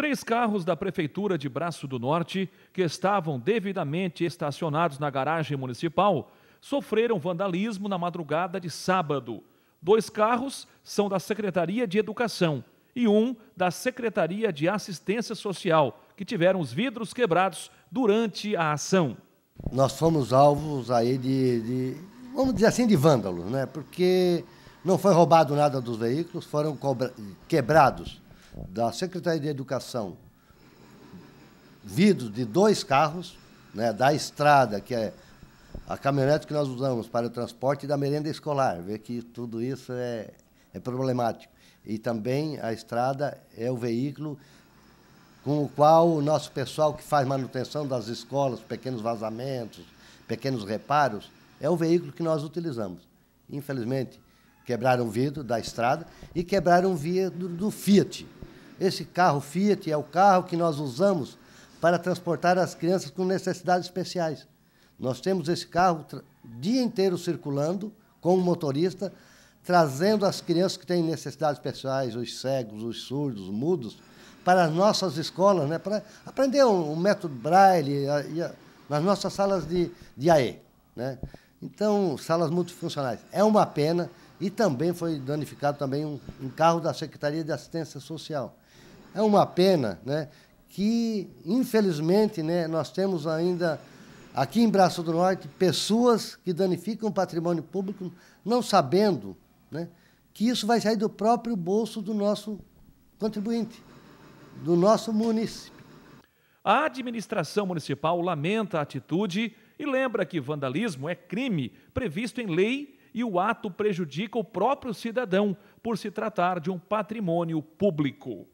Três carros da Prefeitura de Braço do Norte, que estavam devidamente estacionados na garagem municipal, sofreram vandalismo na madrugada de sábado. Dois carros são da Secretaria de Educação e um da Secretaria de Assistência Social, que tiveram os vidros quebrados durante a ação. Nós fomos alvos aí de, de vamos dizer assim, de vândalos, né? Porque não foi roubado nada dos veículos, foram quebrados da Secretaria de Educação vidros de dois carros, né, da estrada, que é a caminhonete que nós usamos para o transporte e da merenda escolar. Vê que tudo isso é, é problemático. E também a estrada é o veículo com o qual o nosso pessoal que faz manutenção das escolas, pequenos vazamentos, pequenos reparos, é o veículo que nós utilizamos. Infelizmente, quebraram o vidro da estrada e quebraram o vidro do Fiat. Esse carro Fiat é o carro que nós usamos para transportar as crianças com necessidades especiais. Nós temos esse carro o dia inteiro circulando com o motorista, trazendo as crianças que têm necessidades especiais, os cegos, os surdos, os mudos, para as nossas escolas, né, para aprender o, método Braille a, a, nas nossas salas de, de AE. Né? Então, salas multifuncionais. É uma pena e também foi danificado também um, um carro da Secretaria de Assistência Social. É uma pena né, que, infelizmente, né, nós temos ainda aqui em Braço do Norte pessoas que danificam o patrimônio público não sabendo né, que isso vai sair do próprio bolso do nosso contribuinte, do nosso município. A administração municipal lamenta a atitude e lembra que vandalismo é crime previsto em lei e o ato prejudica o próprio cidadão por se tratar de um patrimônio público.